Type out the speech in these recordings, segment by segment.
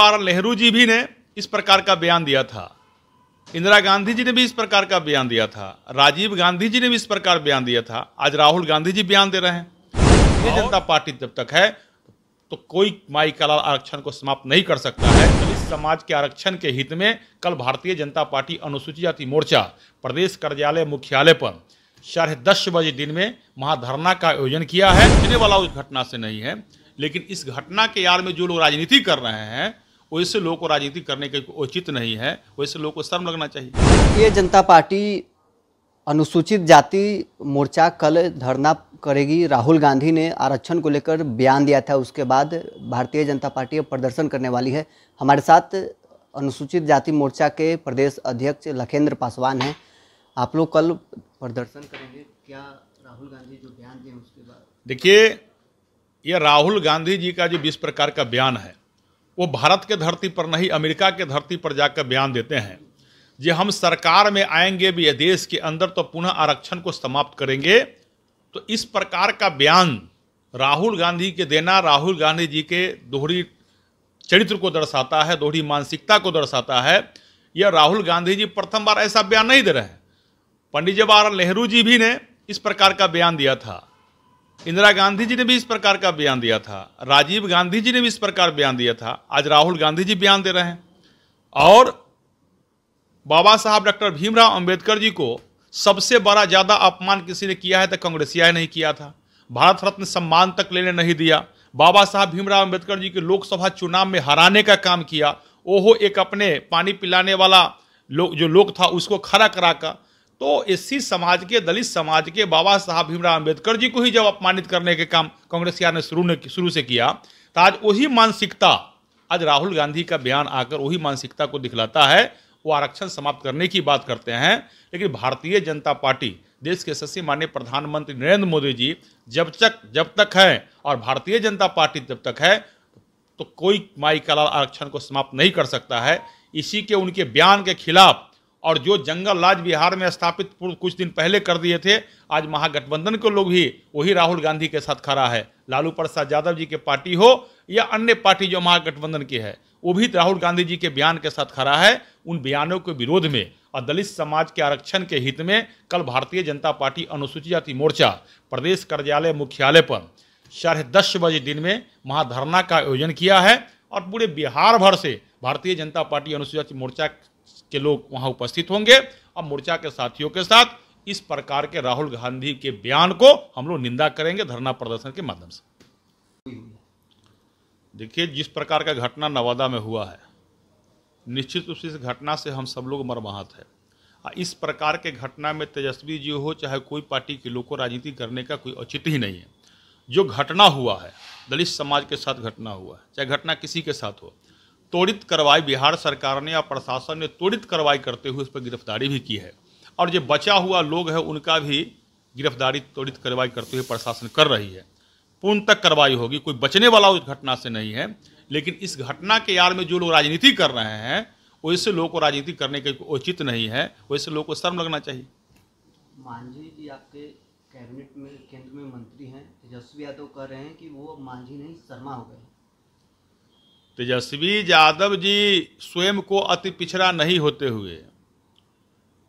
जवाहरलाल नेहरू जी भी ने इस प्रकार का बयान दिया था इंदिरा गांधी जी ने भी इस प्रकार का बयान दिया था राजीव गांधी जी ने भी इस प्रकार बयान दिया था आज राहुल गांधी जी बयान दे रहे हैं भारतीय जनता पार्टी जब तक है तो कोई माई कला आरक्षण को समाप्त नहीं कर सकता है तो इस समाज के आरक्षण के हित में कल भारतीय जनता पार्टी अनुसूचित जाति मोर्चा प्रदेश कार्यालय मुख्यालय पर साढ़े दस बजे दिन में महाधरना का आयोजन किया है वाला उस घटना से नहीं है लेकिन इस घटना के यार में जो लोग राजनीति कर रहे हैं वैसे लोगों को राजनीति करने के उचित नहीं है वैसे लोगों को शर्म लगना चाहिए ये जनता पार्टी अनुसूचित जाति मोर्चा कल धरना करेगी राहुल गांधी ने आरक्षण को लेकर बयान दिया था उसके बाद भारतीय जनता पार्टी अब प्रदर्शन करने वाली है हमारे साथ अनुसूचित जाति मोर्चा के प्रदेश अध्यक्ष लखेंद्र पासवान हैं आप लोग कल प्रदर्शन करेंगे क्या राहुल गांधी जो बयान दिए उसके बाद देखिए ये राहुल गांधी जी का जो बीस प्रकार का बयान है वो भारत के धरती पर नहीं अमेरिका के धरती पर जाकर बयान देते हैं जे हम सरकार में आएंगे भी ये देश के अंदर तो पुनः आरक्षण को समाप्त करेंगे तो इस प्रकार का बयान राहुल गांधी के देना राहुल गांधी जी के दोहरी चरित्र को दर्शाता है दोहरी मानसिकता को दर्शाता है यह राहुल गांधी जी प्रथम बार ऐसा बयान नहीं दे रहे हैं पंडित जवाहरलाल नेहरू जी भी ने इस प्रकार का बयान दिया था इंदिरा गांधी जी ने भी इस प्रकार का बयान दिया था राजीव गांधी जी ने भी इस प्रकार बयान दिया था आज राहुल गांधी जी बयान दे रहे हैं और बाबा साहब डॉक्टर भीमराव अंबेडकर जी को सबसे बड़ा ज़्यादा अपमान किसी ने किया है तो कांग्रेसिया नहीं किया था भारत रत्न सम्मान तक लेने नहीं दिया बाबा साहब भीमराव अंबेडकर जी के लोकसभा चुनाव में हराने का काम किया ओहो एक अपने पानी पिलाने वाला लो, जो लोग था उसको खड़ा करा कर तो इसी समाज के दलित समाज के बाबा साहब भीमराव अम्बेडकर जी को ही जब अपमानित करने के काम कांग्रेस ने शुरू ने शुरू से किया तो आज वही मानसिकता आज राहुल गांधी का बयान आकर वही मानसिकता को दिखलाता है वो आरक्षण समाप्त करने की बात करते हैं लेकिन भारतीय जनता पार्टी देश के सबसे मान्य प्रधानमंत्री नरेंद्र मोदी जी जब तक जब तक हैं और भारतीय जनता पार्टी जब तक है तो कोई माई कला आरक्षण को समाप्त नहीं कर सकता है इसी के उनके बयान के खिलाफ और जो जंगल राज बिहार में स्थापित पूर्व कुछ दिन पहले कर दिए थे आज महागठबंधन के लोग भी वही राहुल गांधी के साथ खड़ा है लालू प्रसाद यादव जी के पार्टी हो या अन्य पार्टी जो महागठबंधन की है वो भी राहुल गांधी जी के बयान के साथ खड़ा है उन बयानों के विरोध में और दलित समाज के आरक्षण के हित में कल भारतीय जनता पार्टी अनुसूचित जाति मोर्चा प्रदेश कार्यालय मुख्यालय पर साढ़े दस बजे दिन में महाधरना का आयोजन किया है और पूरे बिहार भर से भारतीय जनता पार्टी अनुसूचित जाति मोर्चा के लोग वहां उपस्थित होंगे और मोर्चा के साथियों के साथ इस प्रकार के राहुल गांधी के बयान को हम लोग निंदा करेंगे धरना प्रदर्शन के माध्यम से देखिए जिस प्रकार का घटना नवादा में हुआ है निश्चित रूप से इस घटना से हम सब लोग मरमाहत है इस प्रकार के घटना में तेजस्वी जी हो चाहे कोई पार्टी के लोग को राजनीति करने का कोई औचित ही नहीं है जो घटना हुआ है दलित समाज के साथ घटना हुआ है चाहे घटना किसी के साथ हो त्वरित कार्रवाई बिहार सरकार ने या प्रशासन ने त्वरित कार्रवाई करते हुए उस पर गिरफ्तारी भी की है और जो बचा हुआ लोग है उनका भी गिरफ्तारी त्वरित कार्रवाई करते हुए प्रशासन कर रही है पूर्ण तक कार्रवाई होगी कोई बचने वाला उस घटना से नहीं है लेकिन इस घटना के यार में जो लोग राजनीति कर रहे हैं वैसे लोगों को राजनीति करने के उचित नहीं है वैसे लोगों को शर्म लगना चाहिए मांझी जी आपके कैबिनेट में केंद्र में मंत्री हैं तेजस्वी यादव कह रहे हैं कि वो मांझी नहीं शर्मा हो गए तेजस्वी यादव जी स्वयं को अति पिछड़ा नहीं होते हुए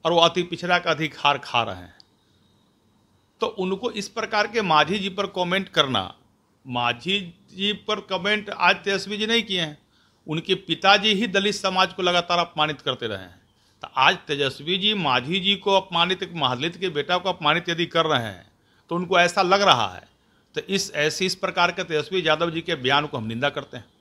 और वो अति पिछड़ा का अधिकार खा रहे हैं तो उनको इस प्रकार के माझी जी पर कमेंट करना माझी जी पर कमेंट आज तेजस्वी जी नहीं किए हैं उनके पिताजी ही दलित समाज को लगातार अपमानित करते रहे हैं तो आज तेजस्वी जी माझी जी को अपमानित महादलित के बेटा को अपमानित यदि कर रहे हैं तो उनको ऐसा लग रहा है तो इस ऐसे इस प्रकार के तेजस्वी यादव जी के बयान को हम निंदा करते हैं